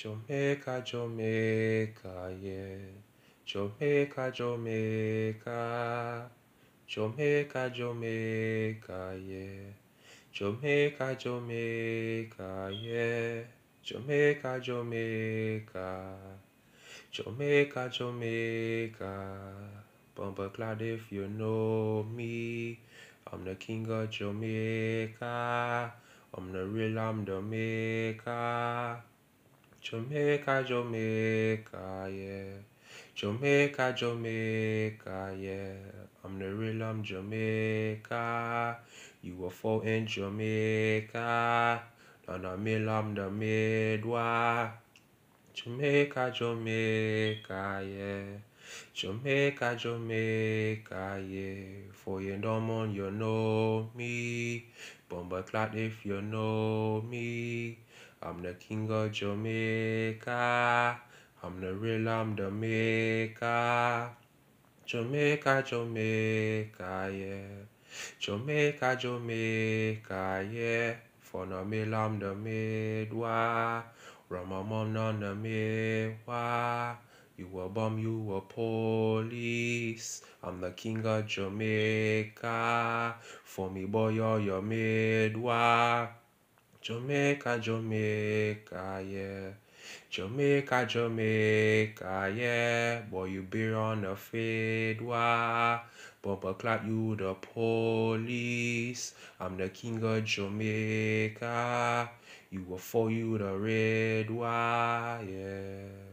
Jamaica, Jamaica, yeah. Jamaica, Jamaica. Jamaica, Jamaica, yeah. Jamaica, Jamaica, yeah. Jamaica, Jamaica. Jamaica, Jamaica. Bumper cloud if you know me. I'm the king of Jamaica. I'm the real, I'm the maker. Jamaica, Jamaica, yeah. Jamaica, Jamaica, yeah. I'm the real, I'm Jamaica. You are for in Jamaica. And I'm I'm the midwa. Jamaica, Jamaica, yeah. Jamaica, Jamaica, yeah. For you no know, you know me. Bomber clad if you know me. I'm the king of Jamaica. I'm the real, I'm the maker. Jamaica, Jamaica, yeah. Jamaica, Jamaica, yeah. For no meal, I'm the midwife. From my mom, none the midwife. You a bum, you a police. I'm the king of Jamaica. For me, boy, you're your midwife. Jamaica, Jamaica, yeah. Jamaica, Jamaica, yeah. Boy, you be on the fade, wah. Bumper clap, you the police. I'm the king of Jamaica. You were for you the red, wah, yeah.